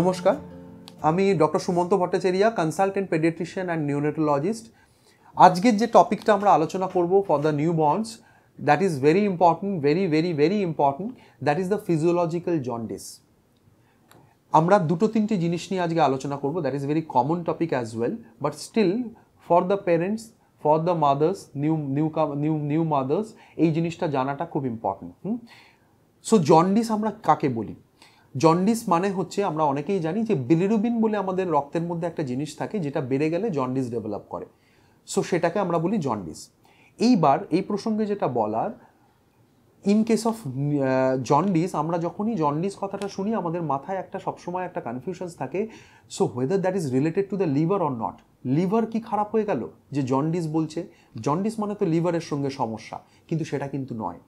নমস্কার আমি doctor Sumanta Bhattacharya consultant paediatrician and neonatologist আজকের যে টপিকটা আমরা আলোচনা করব for the newborns that is very important very very very important that is the physiological jaundice আমরা দুটো তিনটে জিনিস নিয়ে আজকে আলোচনা করব that is very common topic as well but still for the parents for the mothers new new new new mothers এই জিনিসটা জানাটা খুব ইম্পর্ট্যান্ট সো জন্ডিস আমরা কাকে বলি জন্ডিস মানে হচ্ছে আমরা অনেকেই জানি যে বিলিরুবিন বলে আমাদের রক্তের মধ্যে একটা জিনিস থাকে যেটা বেড়ে গেলে জন্ডিস ডেভেলপ করে সো সেটাকে আমরা বলি জন্ডিস এইবার এই প্রসঙ্গে যেটা বলার ইন কেস অফ জন্ডিস আমরা যখনই জন্ডিস কথাটা শুনি আমাদের মাথায় একটা সবসময় একটা কনফিউশনস থাকে so whether that is related to the liver or not liver কি খারাপ হয়ে গেল যে জন্ডিস বলছে জন্ডিস মানে তো লিভারের সঙ্গে সমস্যা কিন্তু সেটা কিন্তু নয়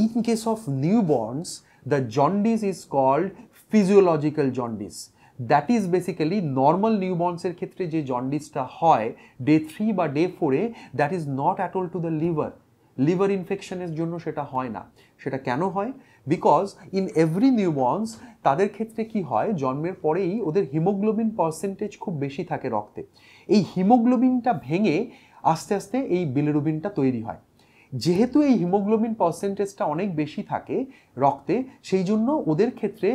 in case of newborns the jaundice is called physiological jaundice that is basically normal নিউবর্নসের ক্ষেত্রে যে জন্ডিসটা হয় ডে থ্রি বা ডে ফোরে that is not at all to the liver liver ইনফেকশনের জন্য সেটা হয় না সেটা কেন হয় বিকজ ইন এভরি নিউবর্নস তাদের ক্ষেত্রে কি হয় জন্মের পরেই ওদের হিমোগ্লোবিন পার্সেন্টেজ খুব বেশি থাকে রক্তে এই হিমোগ্লোবিনটা ভেঙে আস্তে আস্তে এই বিলেরুবিনটা তৈরি হয় যেহেতু এই হিমোগ্লোবিন পার্সেন্টেজটা অনেক বেশি থাকে রক্তে সেই জন্য ওদের ক্ষেত্রে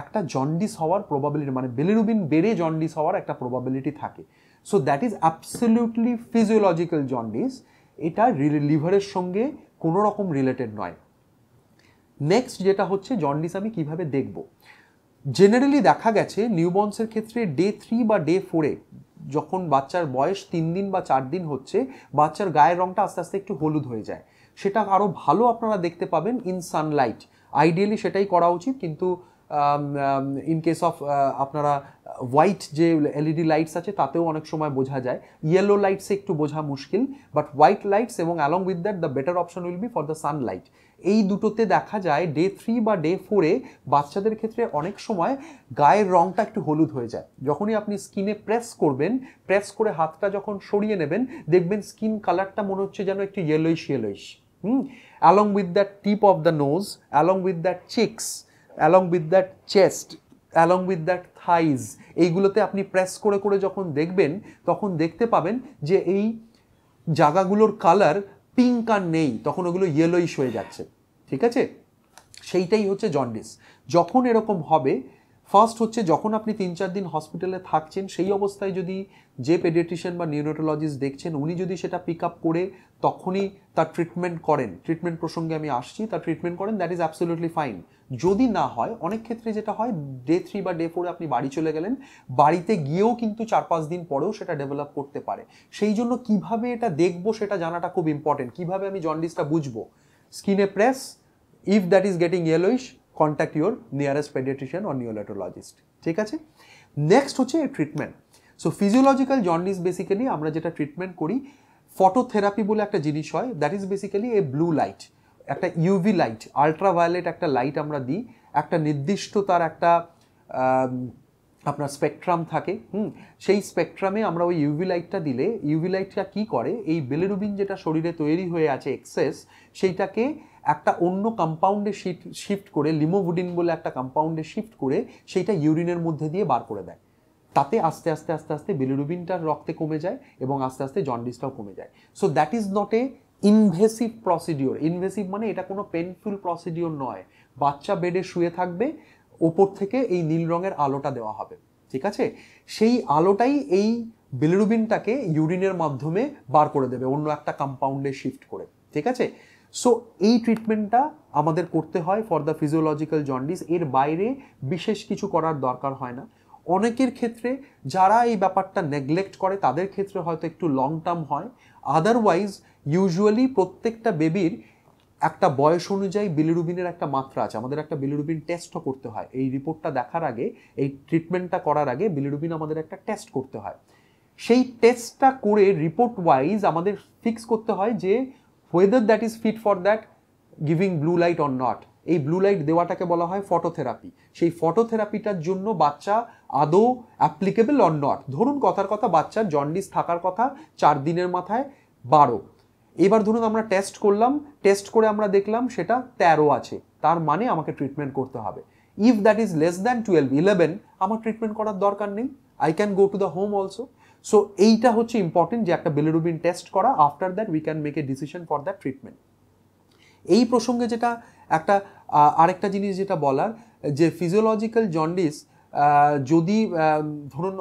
একটা জন্ডিস হওয়ার প্রবাবিলিটি মানে বেলিরুবিন বেড়ে জন্ডিস হওয়ার একটা প্রবাবিলিটি থাকে so that is absolutely physiological jaundice এটা লিভারের সঙ্গে কোনো রকম রিলেটেড নয় নেক্সট যেটা হচ্ছে জন্ডিস আমি কিভাবে দেখব জেনারেলি দেখা গেছে নিউবর্নসের ক্ষেত্রে ডে থ্রি বা ডে ফোরে যখন বাচ্চার বয়স তিন দিন বা চার দিন হচ্ছে বাচ্চার গায়ের রঙটা আস্তে আস্তে একটু হলুদ হয়ে যায় সেটা আরও ভালো আপনারা দেখতে পাবেন ইন সানলাইট আইডিয়ালি সেটাই করা উচিত কিন্তু ইন কেস অফ আপনারা হোয়াইট যে এলইডি লাইটস e আছে তাতেও অনেক সময় বোঝা যায় ইয়েলো লাইটসে একটু বোঝা মুশকিল বাট হোয়াইট লাইটস এবং along with that the better option will be for the sunlight এই দুটোতে দেখা যায় ডে থ্রি বা ডে ফোরে বাচ্চাদের ক্ষেত্রে অনেক সময় গায়ের রঙটা একটু হলুদ হয়ে যায় যখনই আপনি স্কিনে প্রেস করবেন প্রেস করে হাতটা যখন সরিয়ে নেবেন দেখবেন স্কিন কালারটা মনে হচ্ছে যেন একটু yellowish yellowish hmm along with that tip of the nose along with that cheeks along with that chest along with that thighs এইগুলোতে আপনি প্রেস করে করে যখন দেখবেন তখন দেখতে পাবেন যে এই জায়গাগুলোর কালার পিঙ্ক আর নেই তখন ওগুলো ইয়েলোইশ হয়ে যাচ্ছে ঠিক আছে সেইটাই হচ্ছে জন্ডিস যখন এরকম হবে ফার্স্ট হচ্ছে যখন আপনি তিন চার দিন হসপিটালে থাকছেন সেই অবস্থায় যদি যে পেডিয়াট্রিশিয়ান বা নিউরোটোলজিস্ট দেখছেন উনি যদি সেটা পিক আপ করে তখনই তার ট্রিটমেন্ট করেন ট্রিটমেন্ট প্রসঙ্গে আমি আসছি তার ট্রিটমেন্ট করেন দ্যাট ইজ অ্যাবসোলিউটলি ফাইন যদি না হয় অনেক ক্ষেত্রে যেটা হয় ডে থ্রি বা ডে ফোরে আপনি বাড়ি চলে গেলেন বাড়িতে গিয়েও কিন্তু চার পাঁচ দিন পরেও সেটা ডেভেলপ করতে পারে সেই জন্য কিভাবে এটা দেখব সেটা জানাটা খুব ইম্পর্টেন্ট কিভাবে আমি জন্ডিসটা বুঝবো স্কিনে press if that is getting yellowish contact your nearest pediatrician or neonatologist ঠিক আছে নেক্সট হচ্ছে treatment so physiological jaundice basically আমরা যেটা ট্রিটমেন্ট করি ফটোথেরাপি বলে একটা জিনিস হয় that is basically a blue light একটা ইউভি লাইট আলট্রাভায়োলেট একটা লাইট আমরা দিই একটা নির্দিষ্ট তার একটা আপনার স্পেকট্রাম থাকে হুম সেই স্পেকট্রামে আমরা ওই ইউভি লাইটটা দিলে ইউভি লাইটটা কী করে এই বেলেরুবিন যেটা শরীরে তৈরি হয়ে আছে এক্সেস সেইটাকে একটা অন্য কম্পাউন্ডে শিফট করে লিমোভুডিন বলে একটা কম্পাউন্ডে শিফট করে সেইটা ইউরিনের মধ্যে দিয়ে বার করে দেয় তাতে আস্তে আস্তে আস্তে আস্তে বেলেরুবিনটার রক্তে কমে যায় এবং আস্তে আস্তে জন্ডিসটাও কমে যায় so that is not a invasive procedure invasive মানে এটা কোনো পেনফুল প্রসিডিওর নয় বাচ্চা বেডে শুয়ে থাকবে ওপর থেকে এই নীল রঙের আলোটা দেওয়া হবে ঠিক আছে সেই আলোটাই এই বিলরুবিনটাকে ইউরিনের মাধ্যমে বার করে দেবে অন্য একটা কম্পাউন্ডে শিফট করে ঠিক আছে সো এই ট্রিটমেন্টটা আমাদের করতে হয় ফর দ্য ফিজিওলজিক্যাল জন্ডিস এর বাইরে বিশেষ কিছু করার দরকার হয় না অনেকের ক্ষেত্রে যারা এই ব্যাপারটা নেগলেক্ট করে তাদের ক্ষেত্রে হয়তো একটু লং টার্ম হয় আদারওয়াইজ ইউজুয়ালি প্রত্যেকটা বেবির একটা বয়স অনুযায়ী বিলিরুবিনের একটা মাত্রা আছে আমাদের একটা বিলিরুবিন টেস্টও করতে হয় এই রিপোর্টটা দেখার আগে এই ট্রিটমেন্টটা করার আগে বিলিরুবিন আমাদের একটা টেস্ট করতে হয় সেই টেস্টটা করে রিপোর্ট ওয়াইজ আমাদের ফিক্স করতে হয় যে whether that is fit for that giving blue light or not এই ব্লু লাইট দেওয়াটাকে বলা হয় ফটোথেরাপি সেই ফটোথেরাপিটার জন্য বাচ্চা আদৌ অ্যাপ্লিকেবল অর নট ধরুন কথার কথা বাচ্চার জন্ডিস থাকার কথা চার দিনের মাথায় বারো এবার ধরুন আমরা টেস্ট করলাম টেস্ট করে আমরা দেখলাম সেটা তেরো আছে তার মানে আমাকে ট্রিটমেন্ট করতে হবে if that is less than twelve eleven আমার ট্রিটমেন্ট করার দরকার নেই I can go to the home also so এইটা হচ্ছে ইম্পর্টেন্ট যে একটা বেলেরুবিন টেস্ট করা after that we can make a decision for that treatment এই প্রসঙ্গে যেটা একটা আরেকটা জিনিস যেটা বলার যে ফিজিওলজিক্যাল জন্ডিস যদি ধরুন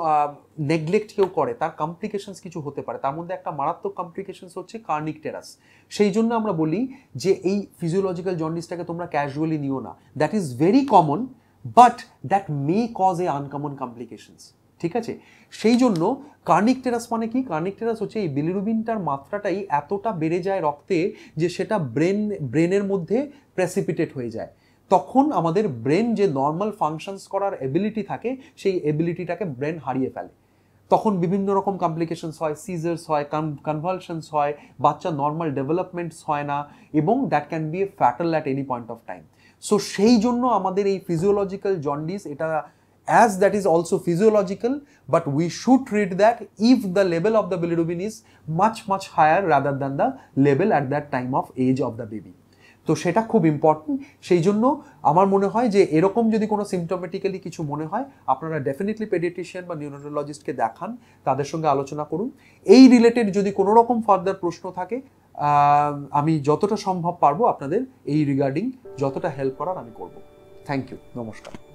নেগলেক্ট কেউ করে তার কমপ্লিকেশনস কিছু হতে পারে তার মধ্যে একটা মারাত্মক কমপ্লিকেশনস হচ্ছে কার্নিক টেরাস সেই জন্য আমরা বলি যে এই ফিজিওলজিক্যাল জন্ডিসটাকে তোমরা ক্যাজুয়ালি নিও না that is very common but that may cause a uncommon complications ঠিক আছে সেই জন্য কার্নিক টেরাস মানে কি কার্নিক টেরাস হচ্ছে এই বিলিরুবিনটার মাত্রাটাই এতটা বেড়ে যায় রক্তে যে সেটা ব্রেন ব্রেনের মধ্যে প্রেসিপিটেট হয়ে যায় তখন আমাদের ব্রেন যে নর্মাল ফাংশনস করার এবিলিটি থাকে সেই এবিলিটিটাকে ব্রেন হারিয়ে ফেলে তখন বিভিন্ন রকম কমপ্লিকেশনস হয় সিজার্স হয় কনভালশনস হয় বাচ্চা নর্মাল ডেভেলপমেন্টস হয় না এবং that can be a fatal at any point of time so সেই জন্য আমাদের এই ফিজিওলজিক্যাল জন্ডিস এটা as that is also physiological but we should treat that if the level of the bilirubin is much much higher rather than the level at that time of age of the baby তো সেটা খুব important সেই জন্য আমার মনে হয় যে এরকম যদি কোনো সিমটোমেটিক্যালি কিছু মনে হয় আপনারা ডেফিনেটলি পেডিটিশিয়ান বা নিউরোলজিস্টকে দেখান তাদের সঙ্গে আলোচনা করুন এই রিলেটেড যদি কোনো রকম ফার্দার প্রশ্ন থাকে আমি যতটা সম্ভব পারবো আপনাদের এই রিগার্ডিং যতটা হেল্প করার আমি করব থ্যাংক ইউ নমস্কার